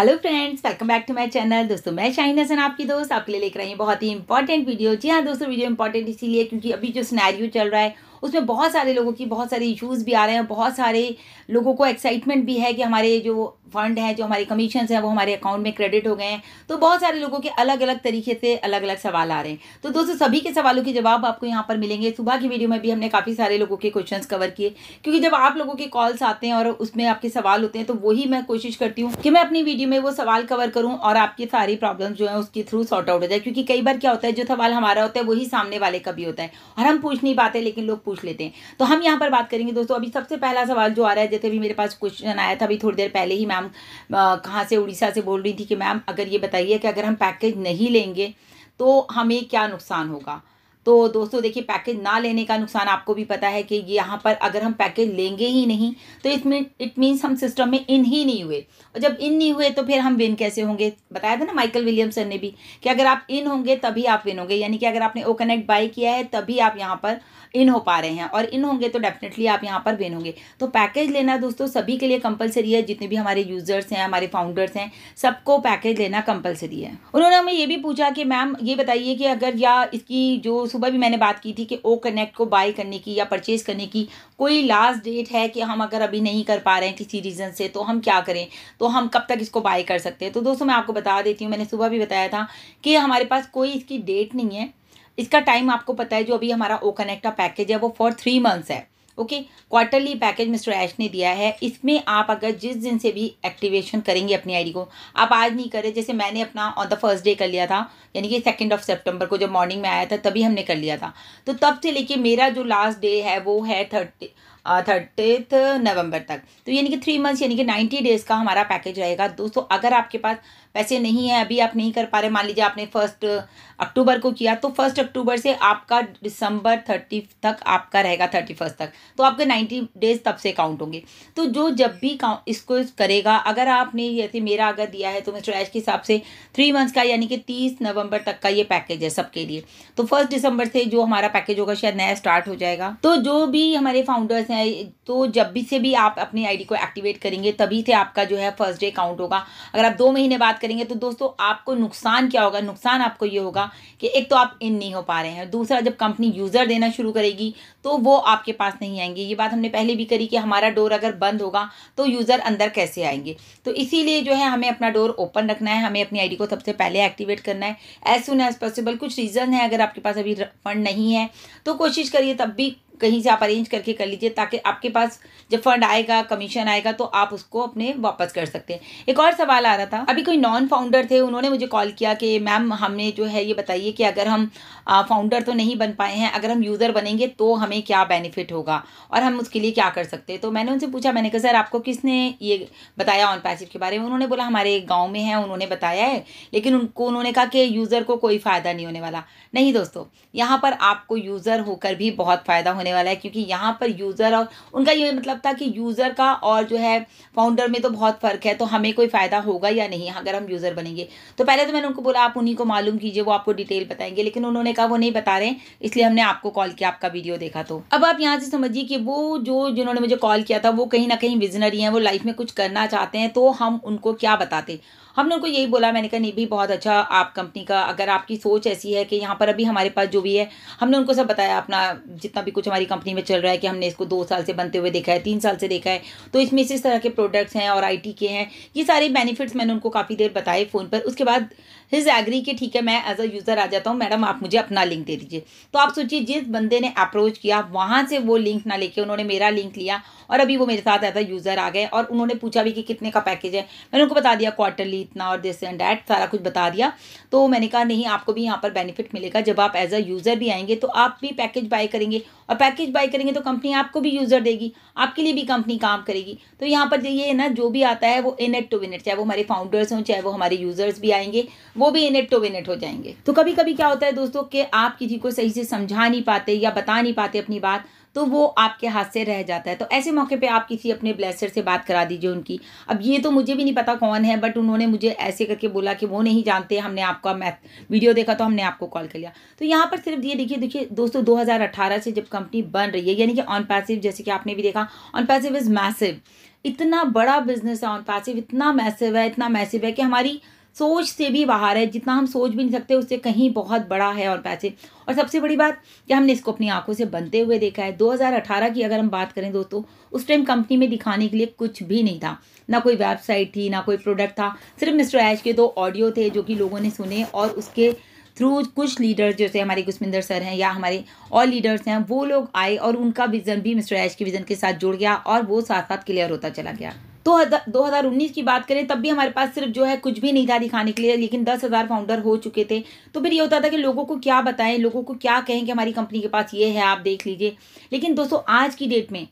hello friends welcome back to my channel दोस्तों मैं शाहिन हसन आपकी दोस्त आपके लिए लेकर आई हूँ बहुत ही इंपॉर्टेंट वीडियो जी हाँ दोस्तों वीडियो इंपॉर्टेंट इसीलिए क्योंकि अभी जो स्नैरियो चल रहा है उसमें बहुत सारे लोगों की बहुत सारे इश्यूज़ भी आ रहे हैं बहुत सारे लोगों को एक्साइटमेंट भी है कि हमारे जो फ़ंड हैं जो हमारे कमीशन हैं वो हमारे अकाउंट में क्रेडिट हो गए हैं तो बहुत सारे लोगों के अलग अलग तरीके से अलग अलग सवाल आ रहे हैं तो दोस्तों सभी के सवालों के जवाब आपको यहाँ पर मिलेंगे सुबह की वीडियो में भी हमने काफ़ी सारे लोगों के क्वेश्चन कवर किए क्योंकि जब आप लोगों के कॉल्स आते हैं और उसमें आपके सवाल होते हैं तो वही मैं कोशिश करती हूँ कि मैं अपनी वीडियो में वो सवाल कवर करूँ और आपकी सारी प्रॉब्लम जो है उसके थ्रू सॉर्ट आउट हो जाए क्योंकि कई बार क्या होता है जो सवाल हमारा होता है वही सामने वाले का भी होता है और हम पूछ नहीं पाते लेकिन लोग पूछ लेते हैं तो हम यहाँ पर बात करेंगे दोस्तों अभी सबसे पहला सवाल जो आ रहा है जैसे अभी मेरे पास क्वेश्चन आया था अभी थोड़ी देर पहले ही मैम कहाँ से उड़ीसा से बोल रही थी कि मैम अगर ये बताइए कि अगर हम पैकेज नहीं लेंगे तो हमें क्या नुकसान होगा तो दोस्तों देखिए पैकेज ना लेने का नुकसान आपको भी पता है कि यहाँ पर अगर हम पैकेज लेंगे ही नहीं तो इसमें इट मीन्स हम सिस्टम में इन ही नहीं हुए और जब इन नहीं हुए तो फिर हम विन कैसे होंगे बताया था ना माइकल विलियमसन ने भी कि अगर आप इन होंगे तभी आप विन होंगे यानी कि अगर आपने ओ कनेक्ट बाई किया है तभी आप यहाँ पर इन हो पा रहे हैं और इन होंगे तो डेफिनेटली आप यहाँ पर विन होंगे तो पैकेज लेना दोस्तों सभी के लिए कंपलसरी है जितने भी हमारे यूजर्स हैं हमारे फाउंडर्स हैं सबको पैकेज लेना कंपलसरी है उन्होंने हमें ये भी पूछा कि मैम ये बताइए कि अगर या इसकी जो सुबह भी मैंने बात की थी कि ओ कनेक्ट को बाई करने की या परचेज़ करने की कोई लास्ट डेट है कि हम अगर अभी नहीं कर पा रहे हैं किसी रीज़न से तो हम क्या करें तो हम कब तक इसको बाई कर सकते हैं तो दोस्तों मैं आपको बता देती हूँ मैंने सुबह भी बताया था कि हमारे पास कोई इसकी डेट नहीं है इसका टाइम आपको पता है जो अभी हमारा ओ कनेक्ट का पैकेज है वो फॉर थ्री मंथ्स है okay quarterly package mister Ash ने दिया है इसमें आप अगर जिस दिन से भी एक्टिवेशन करेंगे अपनी आईडी को आप आज नहीं करें जैसे मैंने अपना ऑन द फर्स्ट डे कर लिया था यानी कि सेकेंड ऑफ सेप्टेम्बर को जब मॉर्निंग में आया था तभी हमने कर लिया था तो तब से लेके मेरा जो लास्ट डे है वो है थर्टी थर्टीथ नवंबर तक तो यानी कि थ्री मंथ्स यानी कि नाइन्टी डेज़ का हमारा पैकेज रहेगा दोस्तों अगर आपके पास पैसे नहीं है अभी आप नहीं कर पा रहे मान लीजिए आपने फर्स्ट अक्टूबर को किया तो फर्स्ट अक्टूबर से आपका दिसंबर थर्टी तक आपका रहेगा थर्टी फर्स्ट तक तो आपके नाइन्टी डेज़ तब से काउंट होंगे तो जो जब भी इसको करेगा अगर आपने जैसे मेरा अगर दिया है तो मिस्टर ऐश के हिसाब से थ्री मंथ्स का यानी कि तीस नवंबर तक का ये पैकेज है सबके लिए तो फर्स्ट दिसंबर से जो हमारा पैकेज होगा शायद नया स्टार्ट हो जाएगा तो जो भी हमारे फाउंडर्स से तो जब भी से भी आप अपनी आईडी को एक्टिवेट करेंगे तभी से आपका जो है फर्स्ट डे काउंट होगा अगर आप दो महीने बात करेंगे तो दोस्तों आपको नुकसान क्या होगा नुकसान आपको ये होगा कि एक तो आप इन नहीं हो पा रहे हैं दूसरा जब कंपनी यूज़र देना शुरू करेगी तो वो आपके पास नहीं आएंगे ये बात हमने पहले भी करी कि हमारा डोर अगर बंद होगा तो यूज़र अंदर कैसे आएंगे तो इसीलिए जो है हमें अपना डोर ओपन रखना है हमें अपनी आई को सबसे पहले एक्टिवेट करना है एज सुन एज़ पॉसिबल कुछ रीज़न है अगर आपके पास अभी फंड नहीं है तो कोशिश करिए तब भी कहीं से आप अरेंज करके कर लीजिए ताकि आपके पास जब फंड आएगा कमीशन आएगा तो आप उसको अपने वापस कर सकते हैं एक और सवाल आ रहा था अभी कोई नॉन फाउंडर थे उन्होंने मुझे कॉल किया कि मैम हमने जो है ये बताइए कि अगर हम फाउंडर तो नहीं बन पाए हैं अगर हम यूज़र बनेंगे तो हमें क्या बेनिफिट होगा और हम उसके लिए क्या कर सकते हैं तो मैंने उनसे पूछा मैंने कहा सर आपको किसने ये बताया ऑन पैसिव के बारे में उन्होंने बोला हमारे गाँव में है उन्होंने बताया है लेकिन उनको उन्होंने कहा कि यूज़र को कोई फ़ायदा नहीं होने वाला नहीं दोस्तों यहाँ पर आपको यूज़र होकर भी बहुत फ़ायदा होने होने वाला है क्योंकि यहाँ पर यूज़र और उनका ये मतलब था कि यूज़र का और जो है फाउंडर में तो बहुत फ़र्क है तो हमें कोई फ़ायदा होगा या नहीं अगर हम यूज़र बनेंगे तो पहले तो मैंने उनको बोला आप उन्हीं को मालूम कीजिए वो आपको डिटेल बताएंगे लेकिन उन्होंने कहा वो नहीं बता रहे इसलिए हमने आपको कॉल किया आपका वीडियो देखा तो अब आप यहाँ से समझिए कि वो जो जिन्होंने मुझे कॉल किया था वो कहीं ना कहीं विजनरी हैं वो लाइफ में कुछ करना चाहते हैं तो हम उनको क्या बताते हमने उनको यही बोला मैंने कहा नहीं भी बहुत अच्छा आप कंपनी का अगर आपकी सोच ऐसी है कि यहाँ पर अभी हमारे पास जो भी है हमने उनको सब बताया अपना जितना भी कुछ हमारी कंपनी में चल रहा है कि हमने इसको दो साल से बनते हुए देखा है तीन साल से देखा है तो इसमें इस तरह के प्रोडक्ट्स हैं और आई के हैं ये सारे बेनिफिट्स मैंने उनको काफ़ी देर बताए फ़ोन पर उसके बाद हिज एग्री कि ठीक है मैं एज अ यूज़र आ जाता हूँ मैडम आप मुझे अपना लिंक दे दीजिए तो आप सोचिए जिस बंदे ने अप्रोच किया वहाँ से वो लिंक ना लेके उन्होंने मेरा लिंक लिया और अभी वो मेरे साथ एज अ यूज़र आ गए और उन्होंने पूछा भी कि कितने का पैकेज है मैंने उनको बता दिया क्वार्टरली इतना और दिस एंड डैट सारा कुछ बता दिया तो मैंने कहा नहीं आपको भी यहाँ पर बेनिफिट मिलेगा जब आप एज अ यूज़र भी आएंगे तो आप भी पैकेज बाय करेंगे और पैकेज बाय करेंगे तो कंपनी आपको भी यूज़र देगी आपके लिए भी कंपनी काम करेगी तो यहाँ पर ये ना जो भी आता है वो इनट टू विनट चाहे वो हमारे फाउंडर्स हों चाहे वो हमारे यूज़र्स भी आएंगे वो भी इनेट टू विनेट हो जाएंगे तो कभी कभी क्या होता है दोस्तों कि आप किसी को सही से समझा नहीं पाते या बता नहीं पाते अपनी बात तो वो आपके हाथ से रह जाता है तो ऐसे मौके पे आप किसी अपने ब्लेसर से बात करा दीजिए उनकी अब ये तो मुझे भी नहीं पता कौन है बट उन्होंने मुझे ऐसे करके बोला कि वो नहीं जानते हमने आपका मैथ वीडियो देखा तो हमने आपको कॉल कर लिया तो यहाँ पर सिर्फ ये देखिए देखिए दोस्तों 2018 से जब कंपनी बन रही है यानी कि ऑन पैसिव जैसे कि आपने भी देखा ऑन पैसिव इज़ मैसिव इतना बड़ा बिजनेस है ऑन पैसिव इतना मैसिव है इतना मैसिव है कि हमारी सोच से भी बाहर है जितना हम सोच भी नहीं सकते उससे कहीं बहुत बड़ा है और पैसे और सबसे बड़ी बात कि हमने इसको अपनी आंखों से बनते हुए देखा है 2018 की अगर हम बात करें दोस्तों उस टाइम कंपनी में दिखाने के लिए कुछ भी नहीं था ना कोई वेबसाइट थी ना कोई प्रोडक्ट था सिर्फ मिस्टर ऐश के दो ऑडियो थे जो कि लोगों ने सुने और उसके थ्रू कुछ लीडर्स जैसे हमारे गुस्मिंदर सर हैं या हमारे और लीडर्स हैं वो लोग आए और उनका विज़न भी मिस्टर ऐश के विज़न के साथ जुड़ गया और वो साथ साथ क्लियर होता चला गया तो दो हज़ार उन्नीस की बात करें तब भी हमारे पास सिर्फ जो है कुछ भी नहीं था दिखाने के लिए लेकिन दस हज़ार फाउंडर हो चुके थे तो फिर ये होता था कि लोगों को क्या बताएं लोगों को क्या कहें कि हमारी कंपनी के पास ये है आप देख लीजिए लेकिन दोस्तों आज की डेट में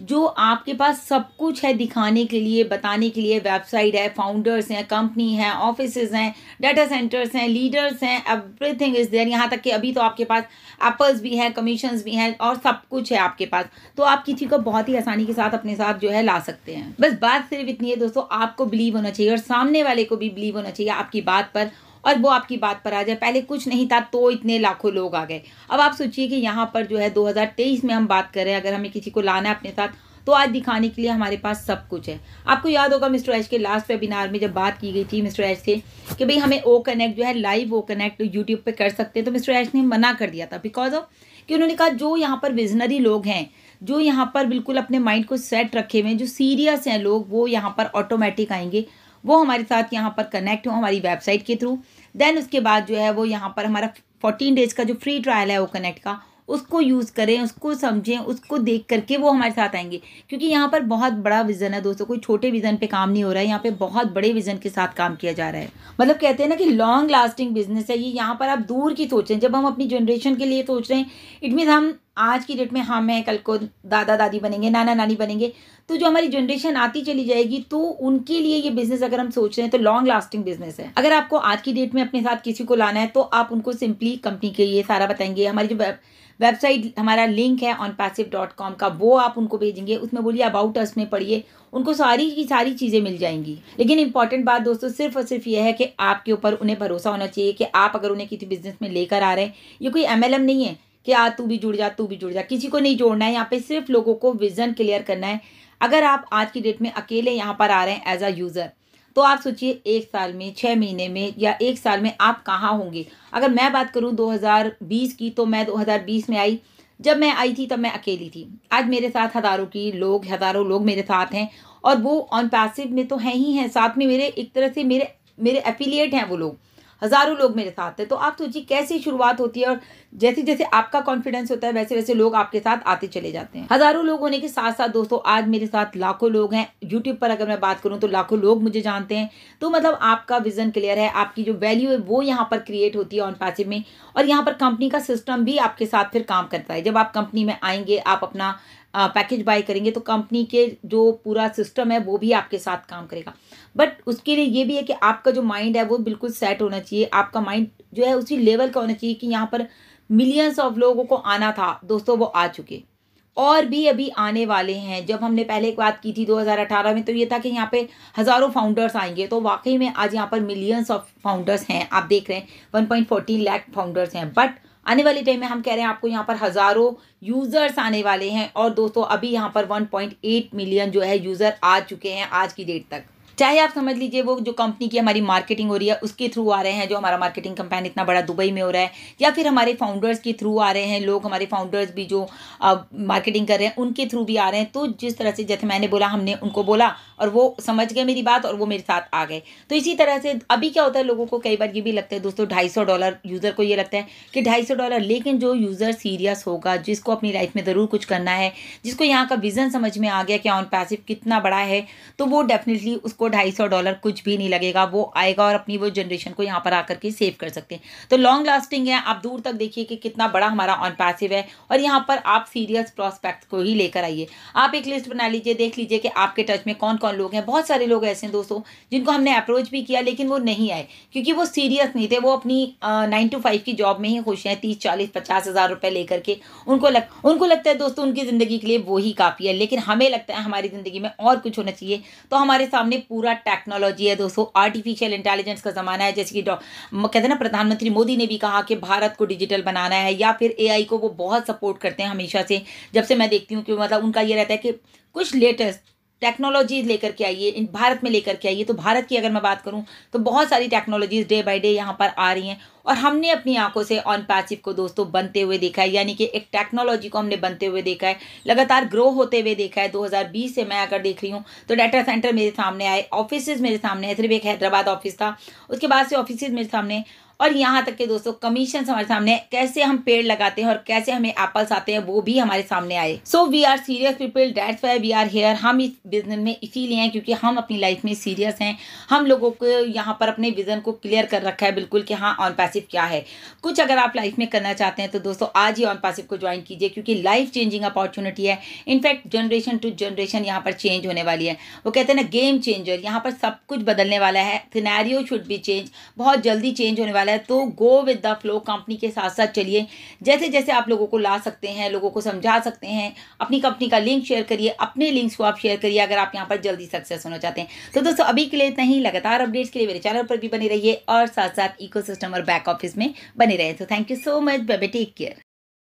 जो आपके पास सब कुछ है दिखाने के लिए बताने के लिए वेबसाइट है फाउंडर्स हैं कंपनी है ऑफिस हैं डाटा सेंटर्स हैं लीडर्स हैं एवरीथिंग इज़ देयर यहाँ तक कि अभी तो आपके पास एप्पल्स भी हैं कमीशन भी हैं और सब कुछ है आपके पास तो आप किसी को बहुत ही आसानी के साथ अपने साथ जो है ला सकते हैं बस बात सिर्फ इतनी है दोस्तों आपको बिलीव होना चाहिए और सामने वाले को भी बिलीव होना चाहिए आपकी बात पर और वो आपकी बात पर आ जाए पहले कुछ नहीं था तो इतने लाखों लोग आ गए अब आप सोचिए कि यहाँ पर जो है 2023 में हम बात कर रहे हैं अगर हमें किसी को लाना है अपने साथ तो आज दिखाने के लिए हमारे पास सब कुछ है आपको याद होगा मिस्टर एच के लास्ट वेबिनार में जब बात की गई थी मिस्टर एच से कि भाई हमें ओ कनेक्ट जो है लाइव ओ कनेक्ट यूट्यूब पे कर सकते हैं तो मिस्टर एच ने मना कर दिया था बिकॉज ऑफ कि उन्होंने कहा जो यहाँ पर विजनरी लोग हैं जो यहाँ पर बिल्कुल अपने माइंड को सेट रखे हुए हैं जो सीरियस हैं लोग वो यहाँ पर ऑटोमेटिक आएंगे वो हमारे साथ यहाँ पर कनेक्ट हो हमारी वेबसाइट के थ्रू देन उसके बाद जो है वो यहाँ पर हमारा फोर्टीन डेज का जो फ्री ट्रायल है वो कनेक्ट का उसको यूज़ करें उसको समझें उसको देख करके वो हमारे साथ आएंगे क्योंकि यहाँ पर बहुत बड़ा विज़न है दोस्तों कोई छोटे विज़न पे काम नहीं हो रहा है यहाँ पे बहुत बड़े विज़न के साथ काम किया जा रहा है मतलब कहते हैं ना कि लॉन्ग लास्टिंग बिजनेस है ये यहाँ पर आप दूर की सोचें जब हम अपनी जनरेशन के लिए सोच रहे हैं इट मीन्स हम आज की डेट में हम हाँ, हैं कल को दादा दादी बनेंगे नाना नानी बनेंगे तो जो हमारी जनरेशन आती चली जाएगी तो उनके लिए ये बिजनेस अगर हम सोच रहे हैं तो लॉन्ग लास्टिंग बिजनेस है अगर आपको आज की डेट में अपने साथ किसी को लाना है तो आप उनको सिंपली कंपनी के लिए सारा बताएंगे हमारी जो वेबसाइट हमारा लिंक है ऑन पैसिव डॉट कॉम का वो आप उनको भेजेंगे उसमें बोलिए अबाउट अस में पढ़िए उनको सारी की सारी चीज़ें मिल जाएंगी लेकिन इंपॉर्टेंट बात दोस्तों सिर्फ और सिर्फ यह है कि आपके ऊपर उन्हें भरोसा होना चाहिए कि आप अगर उन्हें किसी बिजनेस में लेकर आ रहे हैं ये कोई एम नहीं है कि आ तू भी जुड़ जा तू भी जुड़ जा किसी को नहीं जोड़ना है यहाँ पे सिर्फ लोगों को विजन क्लियर करना है अगर आप आज की डेट में अकेले यहाँ पर आ रहे हैं एज अ यूज़र तो आप सोचिए एक साल में छः महीने में या एक साल में आप कहाँ होंगे अगर मैं बात करूँ 2020 की तो मैं 2020 में आई जब मैं आई थी तब मैं अकेली थी आज मेरे साथ हज़ारों की लोग हज़ारों लोग मेरे साथ हैं और वो ऑन पैसिव में तो हैं ही हैं साथ में मेरे एक तरह से मेरे मेरे एफिलिएट हैं वो लोग हज़ारों लोग मेरे साथ हैं तो आप सोचिए कैसी शुरुआत होती है और जैसे जैसे आपका कॉन्फिडेंस होता है वैसे वैसे लोग आपके साथ आते चले जाते हैं हज़ारों लोग होने के साथ साथ दोस्तों आज मेरे साथ लाखों लोग हैं यूट्यूब पर अगर मैं बात करूँ तो लाखों लोग मुझे जानते हैं तो मतलब आपका विजन क्लियर है आपकी जो वैल्यू है वो यहाँ पर क्रिएट होती है ऑन पैसिव में और यहाँ पर कंपनी का सिस्टम भी आपके साथ फिर काम करता है जब आप कंपनी में आएंगे आप अपना पैकेज बाय करेंगे तो कंपनी के जो पूरा सिस्टम है वो भी आपके साथ काम करेगा बट उसके लिए ये भी है कि आपका जो माइंड है वो बिल्कुल सेट होना चाहिए आपका माइंड जो है उसी लेवल का होना चाहिए कि यहाँ पर मिलियंस ऑफ लोगों को आना था दोस्तों वो आ चुके और भी अभी आने वाले हैं जब हमने पहले एक बात की थी 2018 में तो ये था कि यहाँ पे हज़ारों फाउंडर्स आएंगे तो वाकई में आज यहाँ पर मिलियंस ऑफ फाउंडर्स हैं आप देख रहे हैं 1.14 लाख फाउंडर्स हैं बट आने वाले टाइम में हम कह रहे हैं आपको यहाँ पर हज़ारों यूज़र्स आने वाले हैं और दोस्तों अभी यहाँ पर 1.8 मिलियन जो है यूज़र आ चुके हैं आज की डेट तक चाहे आप समझ लीजिए वो जो कंपनी की हमारी मार्केटिंग हो रही है उसके थ्रू आ रहे हैं जो हमारा मार्केटिंग कंपेन इतना बड़ा दुबई में हो रहा है या फिर हमारे फाउंडर्स के थ्रू आ रहे हैं लोग हमारे फाउंडर्स भी जो मार्केटिंग कर रहे हैं उनके थ्रू भी आ रहे हैं तो जिस तरह से जैसे मैंने बोला हमने उनको बोला और वो समझ गए मेरी बात और वो मेरे साथ आ गए तो इसी तरह से अभी क्या होता है लोगों को कई बार ये भी लगता है दोस्तों ढाई सौ डॉलर यूज़र को ये लगता है कि ढाई सौ डॉलर लेकिन जो यूज़र सीरियस होगा जिसको अपनी लाइफ में ज़रूर कुछ करना है जिसको यहाँ का विज़न समझ में आ गया कि ऑन पैसिव कितना बड़ा है तो वो डेफिनेटली उसको ढाई सौ डॉलर कुछ भी नहीं लगेगा वो आएगा और अपनी वो जनरेशन को यहाँ पर आकर के सेव कर सकते हैं तो लॉन्ग लास्टिंग है आप दूर तक देखिए कि कितना बड़ा हमारा ऑन पैसिव है और यहाँ पर आप सीरियस प्रॉस्पेक्ट को ही लेकर आइए आप एक लिस्ट बना लीजिए देख लीजिए कि आपके टच में कौन कौन लोग हैं बहुत सारे लोग ऐसे हैं दोस्तों जिनको हमने अप्रोच भी किया लेकिन वो नहीं आए क्योंकि वो सीरियस नहीं थे वो अपनी नाइन टू फाइव की जॉब में ही खुश हैं तीस चालीस पचास हज़ार रुपये लेकर के उनको लग उनको लगता है दोस्तों उनकी ज़िंदगी के लिए वो ही काफ़ी है लेकिन हमें लगता है हमारी ज़िंदगी में और कुछ होना चाहिए तो हमारे सामने पूरा टेक्नोलॉजी है दोस्तों आर्टिफिशियल इंटेलिजेंस का ज़माना है जैसे कि कहते हैं ना प्रधानमंत्री मोदी ने भी कहा कि भारत को डिजिटल बनाना है या फिर एआई को वो बहुत सपोर्ट करते हैं हमेशा से जब से मैं देखती हूँ कि मतलब उनका ये रहता है कि कुछ लेटेस्ट टेक्नोलॉजी लेकर के आइए भारत में लेकर के आइए तो भारत की अगर मैं बात करूँ तो बहुत सारी टेक्नोलॉजीज़ डे बाई डे यहाँ पर आ रही हैं और हमने अपनी आंखों से ऑन पैसिव को दोस्तों बनते हुए देखा है यानी कि एक टेक्नोलॉजी को हमने बनते हुए देखा है लगातार ग्रो होते हुए देखा है 2020 से मैं अगर देख रही हूँ तो डाटा सेंटर मेरे सामने आए ऑफिस मेरे सामने है सिर्फ एक हैदराबाद ऑफिस था उसके बाद से ऑफिस मेरे सामने और यहाँ तक के दोस्तों कमीशन हमारे सामने कैसे हम पेड़ लगाते हैं और कैसे हमें एप्पल्स आते हैं वो भी हमारे सामने आए so we are serious people that's why we are here हम इस बिजनेस में इसीलिए हैं क्योंकि हम अपनी लाइफ में सीरियस हैं हम लोगों को यहाँ पर अपने विजन को क्लियर कर रखा है बिल्कुल कि हाँ ऑन पैसिव क्या है कुछ अगर आप लाइफ में करना चाहते हैं तो दोस्तों आज ही ऑन पैसिव को ज्वाइन कीजिए क्योंकि लाइफ चेंजिंग अपॉर्चुनिटी है इनफैक्ट जनरेशन टू जनरेशन यहाँ पर चेंज होने वाली है वो कहते हैं ना गेम चेंजर यहाँ पर सब कुछ बदलने वाला है सिनेरियो शुड बी चेंज बहुत जल्दी चेंज होने वाला वाला है तो go with the flow company के साथ साथ चलिए जैसे जैसे आप लोगों को ला सकते हैं लोगों को समझा सकते हैं अपनी कंपनी का लिंक शेयर करिए अपने लिंक्स को आप शेयर करिए अगर आप यहाँ पर जल्दी सक्सेस होना चाहते हैं तो दोस्तों अभी के लिए इतना ही लगातार अपडेट्स के लिए मेरे चैनल पर भी बने रहिए और साथ साथ इको और बैक ऑफिस में बने रहे तो थैंक यू सो मच बेबे टेक केयर